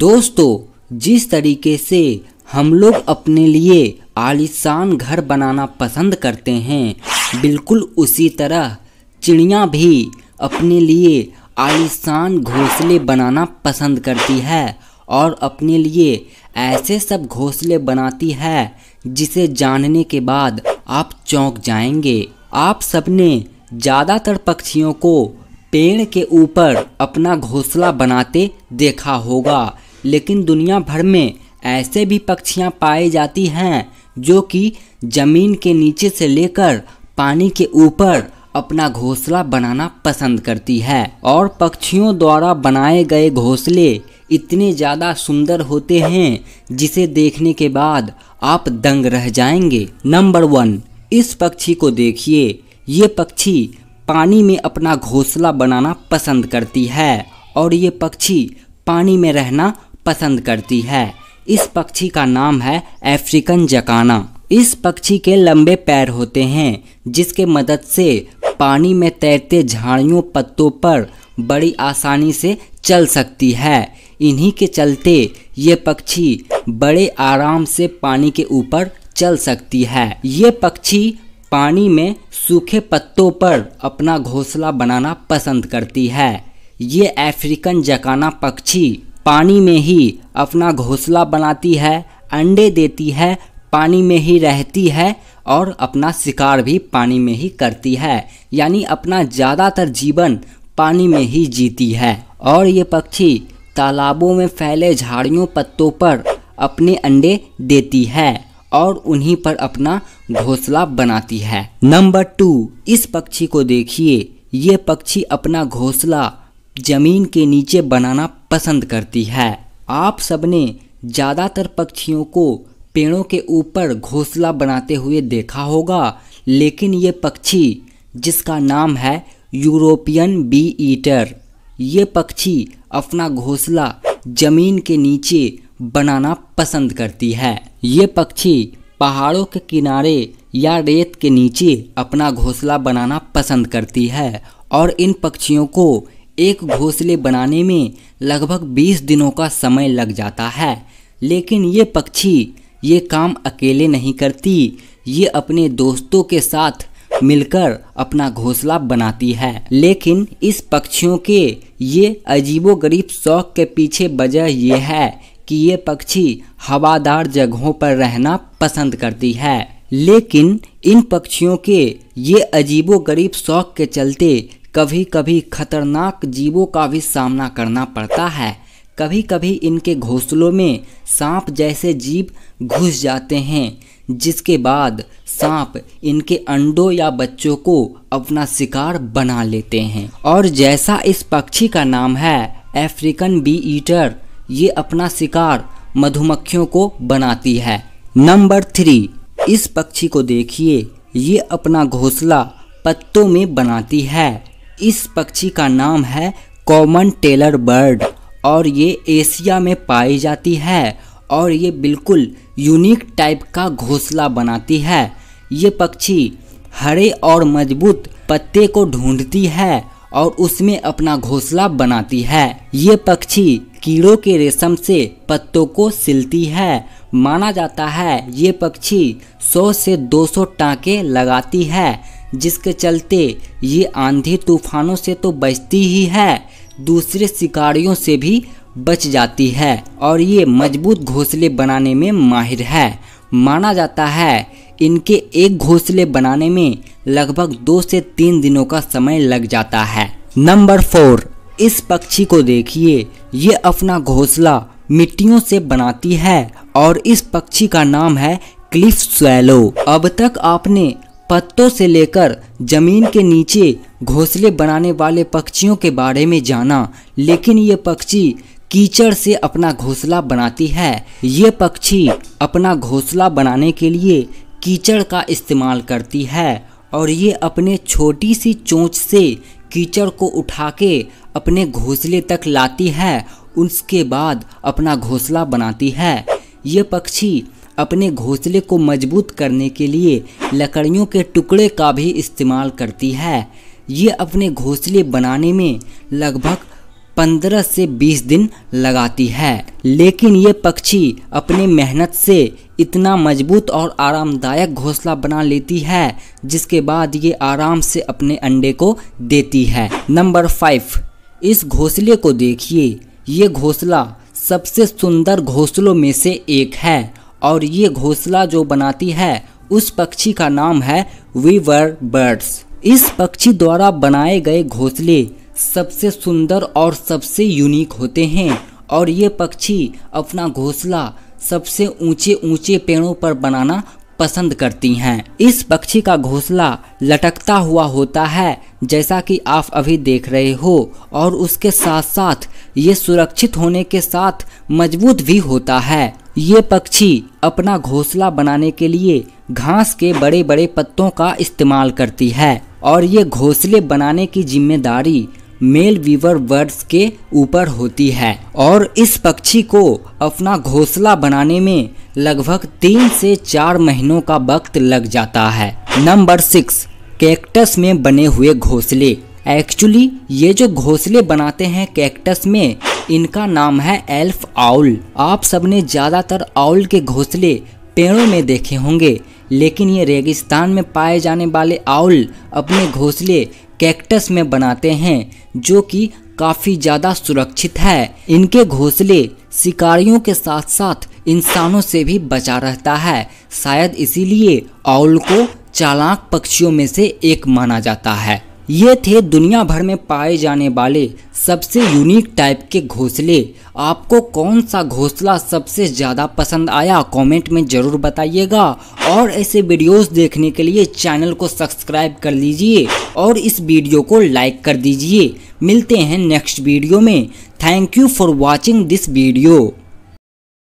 दोस्तों जिस तरीके से हम लोग अपने लिए आलीशान घर बनाना पसंद करते हैं बिल्कुल उसी तरह चिड़िया भी अपने लिए आलीशान घोंसले बनाना पसंद करती है और अपने लिए ऐसे सब घोंसले बनाती है जिसे जानने के बाद आप चौंक जाएंगे आप सबने ज़्यादातर पक्षियों को पेड़ के ऊपर अपना घोंसला बनाते देखा होगा लेकिन दुनिया भर में ऐसे भी पक्षियाँ पाई जाती हैं जो कि ज़मीन के नीचे से लेकर पानी के ऊपर अपना घोंसला बनाना पसंद करती है और पक्षियों द्वारा बनाए गए घोंसले इतने ज़्यादा सुंदर होते हैं जिसे देखने के बाद आप दंग रह जाएंगे नंबर वन इस पक्षी को देखिए ये पक्षी पानी में अपना घोंसला बनाना पसंद करती है और ये पक्षी पानी में रहना पसंद करती है इस पक्षी का नाम है अफ्रीकन जकाना इस पक्षी के लंबे पैर होते हैं जिसके मदद से पानी में तैरते झाड़ियों पत्तों पर बड़ी आसानी से चल सकती है इन्हीं के चलते ये पक्षी बड़े आराम से पानी के ऊपर चल सकती है ये पक्षी पानी में सूखे पत्तों पर अपना घोंसला बनाना पसंद करती है ये अफ्रीकन जकाना पक्षी पानी में ही अपना घोंसला बनाती है अंडे देती है पानी में ही रहती है और अपना शिकार भी पानी में ही करती है यानी अपना ज़्यादातर जीवन पानी में ही जीती है और ये पक्षी तालाबों में फैले झाड़ियों पत्तों पर अपने अंडे देती है और उन्हीं पर अपना घोंसला बनाती है नंबर टू इस पक्षी को देखिए ये पक्षी अपना घोंसला जमीन के नीचे बनाना पसंद करती है आप सबने ज़्यादातर पक्षियों को पेड़ों के ऊपर घोंसला बनाते हुए देखा होगा लेकिन ये पक्षी जिसका नाम है यूरोपियन बी ईटर ये पक्षी अपना घोंसला जमीन के नीचे बनाना पसंद करती है ये पक्षी पहाड़ों के किनारे या रेत के नीचे अपना घोंसला बनाना पसंद करती है और इन पक्षियों को एक घोंसले बनाने में लगभग 20 दिनों का समय लग जाता है लेकिन ये पक्षी ये काम अकेले नहीं करती ये अपने दोस्तों के साथ मिलकर अपना घोंसला बनाती है लेकिन इस पक्षियों के ये अजीबोगरीब शौक के पीछे वजह यह है कि ये पक्षी हवादार जगहों पर रहना पसंद करती है लेकिन इन पक्षियों के ये अजीबोगरीब शौक के चलते कभी कभी खतरनाक जीवों का भी सामना करना पड़ता है कभी कभी इनके घोंसलों में सांप जैसे जीव घुस जाते हैं जिसके बाद सांप इनके अंडों या बच्चों को अपना शिकार बना लेते हैं और जैसा इस पक्षी का नाम है अफ्रीकन बी ईटर ये अपना शिकार मधुमक्खियों को बनाती है नंबर थ्री इस पक्षी को देखिए ये अपना घोंसला पत्तों में बनाती है इस पक्षी का नाम है कॉमन टेलर बर्ड और ये एशिया में पाई जाती है और ये बिल्कुल यूनिक टाइप का घोंसला बनाती है ये पक्षी हरे और मजबूत पत्ते को ढूंढती है और उसमें अपना घोंसला बनाती है ये पक्षी कीड़ों के रेशम से पत्तों को सिलती है माना जाता है ये पक्षी 100 से 200 टाँके लगाती है जिसके चलते ये आंधी तूफानों से तो बचती ही है दूसरे शिकारियों से भी बच जाती है और ये मजबूत घोंसले बनाने में माहिर है माना जाता है इनके एक घोंसले बनाने में लगभग दो से तीन दिनों का समय लग जाता है नंबर फोर इस पक्षी को देखिए ये अपना घोंसला मिट्टियों से बनाती है और इस पक्षी का नाम है क्लिफ स्वैलो अब तक आपने पत्तों से लेकर जमीन के नीचे घोंसले बनाने वाले पक्षियों के बारे में जाना लेकिन ये पक्षी कीचड़ से अपना घोंसला बनाती है ये पक्षी अपना घोंसला बनाने के लिए कीचड़ का इस्तेमाल करती है और ये अपने छोटी सी चोंच से कीचड़ को उठा के अपने घोंसले तक लाती है उसके बाद अपना घोंसला बनाती है ये पक्षी अपने घोंसले को मजबूत करने के लिए लकड़ियों के टुकड़े का भी इस्तेमाल करती है ये अपने घोंसले बनाने में लगभग 15 से 20 दिन लगाती है लेकिन ये पक्षी अपने मेहनत से इतना मजबूत और आरामदायक घोंसला बना लेती है जिसके बाद ये आराम से अपने अंडे को देती है नंबर फाइव इस घोंसले को देखिए ये घोंसला सबसे सुंदर घोंसलों में से एक है और ये घोंसला जो बनाती है उस पक्षी का नाम है वीवर बर्ड्स इस पक्षी द्वारा बनाए गए घोंसले सबसे सुंदर और सबसे यूनिक होते हैं और ये पक्षी अपना घोंसला सबसे ऊंचे ऊंचे पेड़ों पर बनाना पसंद करती हैं इस पक्षी का घोंसला लटकता हुआ होता है जैसा कि आप अभी देख रहे हो और उसके साथ साथ ये सुरक्षित होने के साथ मजबूत भी होता है ये पक्षी अपना घोंसला बनाने के लिए घास के बड़े बड़े पत्तों का इस्तेमाल करती है और ये घोंसले बनाने की जिम्मेदारी मेल वीवर बर्ड्स के ऊपर होती है और इस पक्षी को अपना घोंसला बनाने में लगभग तीन से चार महीनों का वक्त लग जाता है नंबर सिक्स कैक्टस में बने हुए घोंसले एक्चुअली ये जो घोंसले बनाते हैं कैक्टस में इनका नाम है एल्फ आउल आप सबने ज़्यादातर आउल के घोंसले पेड़ों में देखे होंगे लेकिन ये रेगिस्तान में पाए जाने वाले आउल अपने घोंसले कैक्टस में बनाते हैं जो कि काफ़ी ज़्यादा सुरक्षित है इनके घोंसले शिकारियों के साथ साथ इंसानों से भी बचा रहता है शायद इसीलिए आउल को चालाक पक्षियों में से एक माना जाता है ये थे दुनिया भर में पाए जाने वाले सबसे यूनिक टाइप के घोंसले आपको कौन सा घोंसला सबसे ज़्यादा पसंद आया कमेंट में ज़रूर बताइएगा और ऐसे वीडियोस देखने के लिए चैनल को सब्सक्राइब कर लीजिए और इस वीडियो को लाइक कर दीजिए मिलते हैं नेक्स्ट वीडियो में thank you for watching this video